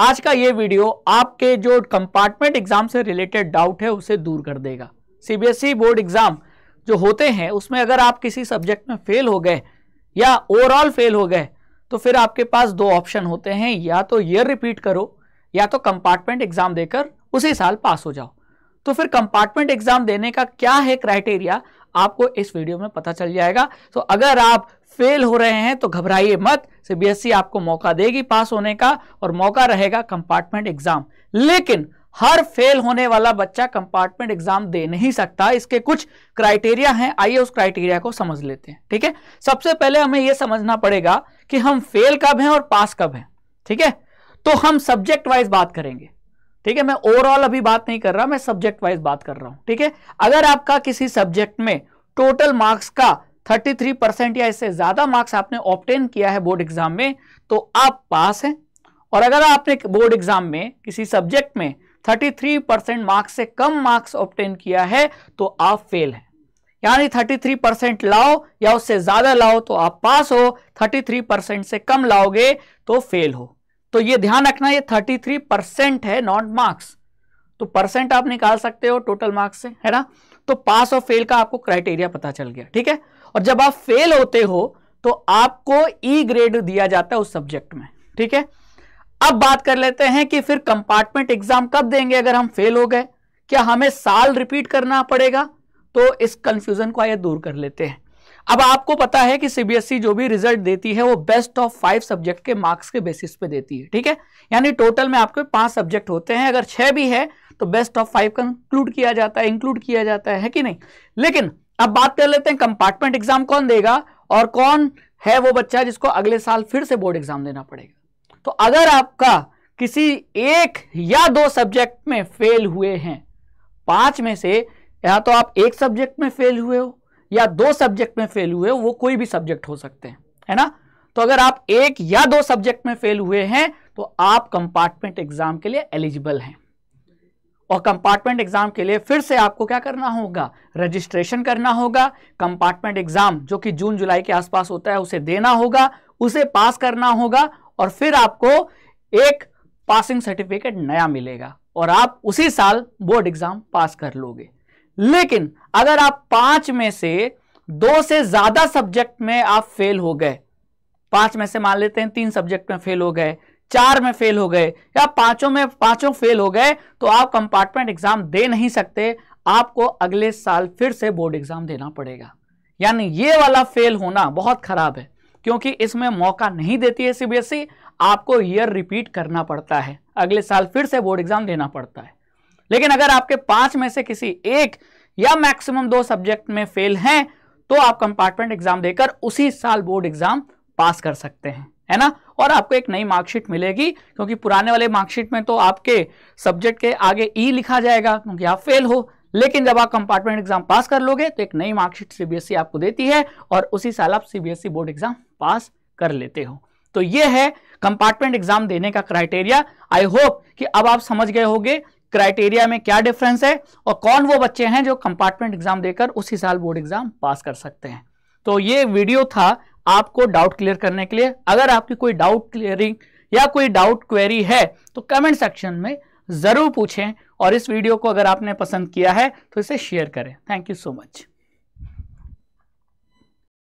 आज का ये वीडियो आपके जो कंपार्टमेंट एग्जाम से रिलेटेड डाउट है उसे दूर कर देगा सीबीएसई बोर्ड एग्जाम जो होते हैं उसमें अगर आप किसी सब्जेक्ट में फेल हो गए या ओवरऑल फेल हो गए तो फिर आपके पास दो ऑप्शन होते हैं या तो ईयर रिपीट करो या तो कंपार्टमेंट एग्जाम देकर उसी साल पास हो जाओ तो फिर कंपार्टमेंट एग्जाम देने का क्या है क्राइटेरिया आपको इस वीडियो में पता चल जाएगा तो अगर आप फेल हो रहे हैं तो घबराइए मत सीबीएसई e आपको मौका देगी पास होने का और मौका रहेगा कंपार्टमेंट एग्जाम लेकिन हर फेल होने वाला बच्चा कंपार्टमेंट एग्जाम दे नहीं सकता इसके कुछ क्राइटेरिया हैं आइए उस क्राइटेरिया को समझ लेते हैं ठीक है सबसे पहले हमें यह समझना पड़ेगा कि हम फेल कब हैं और पास कब हैं ठीक है तो हम सब्जेक्ट वाइज बात करेंगे ठीक है मैं ओवरऑल अभी बात नहीं कर रहा मैं सब्जेक्ट वाइज बात कर रहा हूं ठीक है अगर आपका किसी सब्जेक्ट में टोटल मार्क्स का 33 परसेंट या इससे ज़्यादा मार्क्स आपने ऑप्टेन किया है बोर्ड एग्जाम में तो आप पास हैं और अगर आपने बोर्ड एग्जाम में किसी सब्जेक्ट में 33 परसेंट मार्क्स से कम मार्क्स ऑप्टेन किया है तो आप फेल हैं यानी 33 परसेंट लाओ या उससे ज़्यादा लाओ तो आप पास हो 33 परसेंट से कम लाओगे तो फेल हो तो ये ध्यान रखना ये 33 परसेंट है नॉट मार्क्स तो परसेंट आप निकाल सकते हो टोटल मार्क्स से है ना तो पास और फेल का आपको क्राइटेरिया पता चल गया ठीक है और जब आप फेल होते हो तो आपको ई e ग्रेड दिया जाता है उस सब्जेक्ट में ठीक है अब बात कर लेते हैं कि फिर कंपार्टमेंट एग्जाम कब देंगे अगर हम फेल हो गए क्या हमें साल रिपीट करना पड़ेगा तो इस कंफ्यूजन को आइए दूर कर लेते हैं अब आपको पता है कि सीबीएसई e जो भी रिजल्ट देती है वो बेस्ट ऑफ फाइव सब्जेक्ट के मार्क्स के बेसिस पे देती है ठीक है यानी टोटल में आपके पांच सब्जेक्ट होते हैं अगर छह भी है तो बेस्ट ऑफ फाइव कंक्लूड किया जाता है इंक्लूड किया जाता है, है कि नहीं लेकिन अब बात कर लेते हैं कंपार्टमेंट एग्जाम कौन देगा और कौन है वो बच्चा जिसको अगले साल फिर से बोर्ड एग्जाम देना पड़ेगा तो अगर आपका किसी एक या दो सब्जेक्ट में फेल हुए हैं पांच में से या तो आप एक सब्जेक्ट में फेल हुए हो या दो सब्जेक्ट में फेल हुए हो वो कोई भी सब्जेक्ट हो सकते हैं है ना तो अगर आप एक या दो सब्जेक्ट में फेल हुए हैं तो आप कंपार्टमेंट एग्जाम के लिए एलिजिबल हैं और कंपार्टमेंट एग्जाम के लिए फिर से आपको क्या करना होगा रजिस्ट्रेशन करना होगा कंपार्टमेंट एग्जाम जो कि जून जुलाई के आसपास होता है उसे देना होगा उसे पास करना होगा और फिर आपको एक पासिंग सर्टिफिकेट नया मिलेगा और आप उसी साल बोर्ड एग्जाम पास कर लोगे लेकिन अगर आप पांच में से दो से ज्यादा सब्जेक्ट में आप फेल हो गए पांच में से मान लेते हैं तीन सब्जेक्ट में फेल हो गए चार में फेल हो गए या पांचों में पांचों फेल हो गए तो आप कंपार्टमेंट एग्जाम दे नहीं सकते आपको अगले साल फिर से बोर्ड एग्जाम देना पड़ेगा यानी ये वाला फेल होना बहुत खराब है क्योंकि इसमें मौका नहीं देती है सीबीएसई e, आपको ईयर रिपीट करना पड़ता है अगले साल फिर से बोर्ड एग्जाम देना पड़ता है लेकिन अगर आपके पांच में से किसी एक या मैक्सिमम दो सब्जेक्ट में फेल हैं तो आप कंपार्टमेंट एग्जाम देकर उसी साल बोर्ड एग्जाम पास कर सकते हैं है ना और आपको एक नई मार्कशीट मिलेगी क्योंकि पुराने वाले मार्कशीट में तो आपके सब्जेक्ट के आगे ई e लिखा जाएगा क्योंकि आप फेल हो लेकिन जब आप कंपार्टमेंट एग्जाम पास कर लोगे तो एक नई मार्कशीट सीबीएसई e आपको देती है और उसी साल आप सीबीएसई बोर्ड एग्जाम पास कर लेते हो तो ये है कंपार्टमेंट एग्जाम देने का क्राइटेरिया आई होप कि अब आप समझ गए होंगे क्राइटेरिया में क्या डिफरेंस है और कौन वो बच्चे हैं जो कंपार्टमेंट एग्जाम देकर उसी साल बोर्ड एग्जाम पास कर सकते हैं तो ये वीडियो था आपको डाउट क्लियर करने के लिए अगर आपकी कोई डाउट क्लियरिंग या कोई डाउट क्वेरी है तो कमेंट सेक्शन में ज़रूर पूछें और इस वीडियो को अगर आपने पसंद किया है तो इसे शेयर करें थैंक यू सो मच